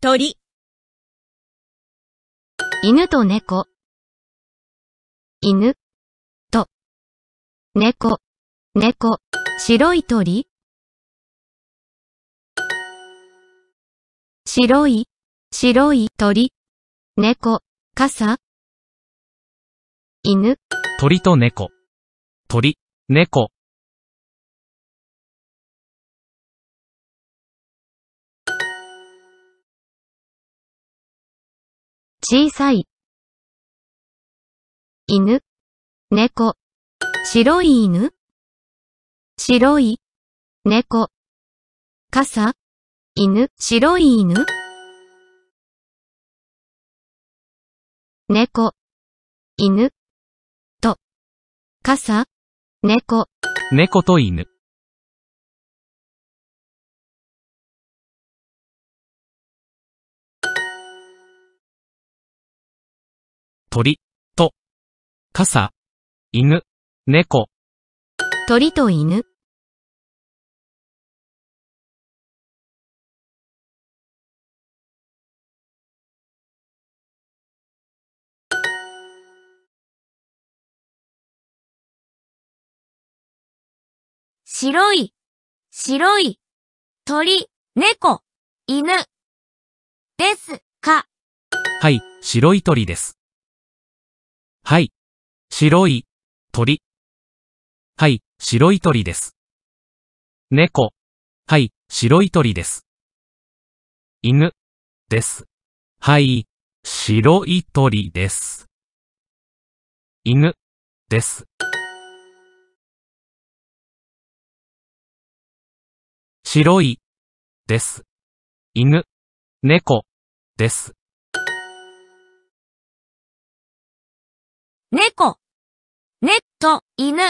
鳥犬と猫犬と猫猫白い鳥白い白い鳥猫傘犬鳥と猫鳥猫小さい。犬、猫、白い犬、白い、猫、傘、犬、白い犬、猫、犬、と、傘、猫。猫と犬。鳥、と、傘、犬、猫。鳥と犬。白い、白い、鳥、猫、犬、ですか。はい、白い鳥です。はい。白い鳥。はい、白い鳥です。猫。はい、白い鳥です。犬。です。はい、白い鳥です。犬。です。白い。です。犬。猫。です。猫、ネット、犬。